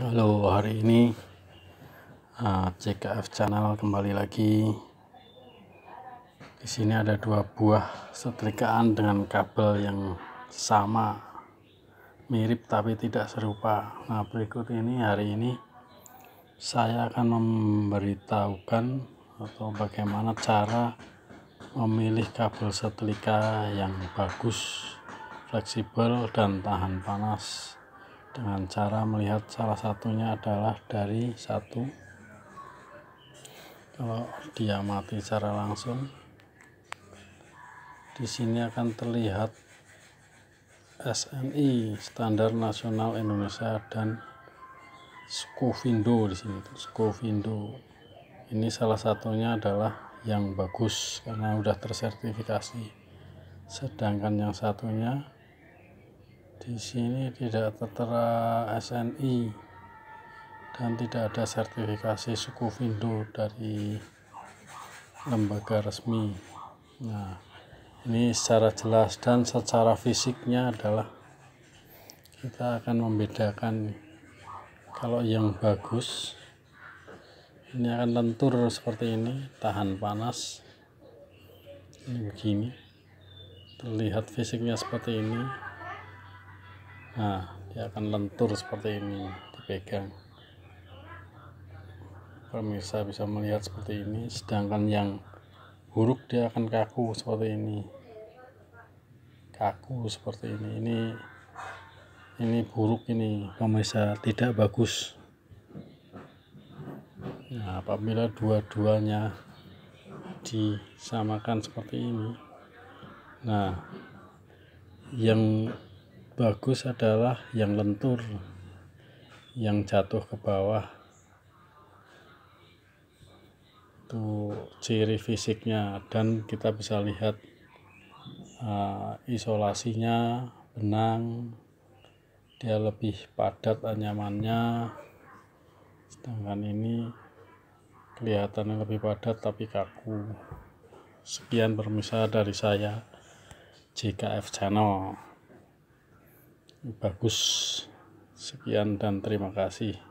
Halo, hari ini uh, channel kembali lagi. Di sini ada dua buah setrikaan dengan kabel yang sama, mirip tapi tidak serupa. Nah, berikut ini hari ini saya akan memberitahukan atau bagaimana cara memilih kabel setrika yang bagus, fleksibel dan tahan panas dengan cara melihat salah satunya adalah dari satu kalau diamati secara langsung di sini akan terlihat SNI Standar Nasional Indonesia dan Skovindo di sini Skovindo ini salah satunya adalah yang bagus karena sudah tersertifikasi sedangkan yang satunya di sini tidak tertera SNI dan tidak ada sertifikasi suku Vindo dari lembaga resmi. Nah, ini secara jelas dan secara fisiknya adalah kita akan membedakan kalau yang bagus ini akan lentur seperti ini tahan panas ini begini terlihat fisiknya seperti ini nah dia akan lentur seperti ini dipegang pemirsa bisa melihat seperti ini sedangkan yang buruk dia akan kaku seperti ini kaku seperti ini ini ini buruk ini pemirsa tidak bagus nah apabila dua-duanya disamakan seperti ini nah yang bagus adalah yang lentur, yang jatuh ke bawah. Itu ciri fisiknya dan kita bisa lihat uh, isolasinya, benang dia lebih padat anyamannya. Sedangkan ini kelihatannya lebih padat tapi kaku. Sekian permisa dari saya JKF Channel bagus sekian dan terima kasih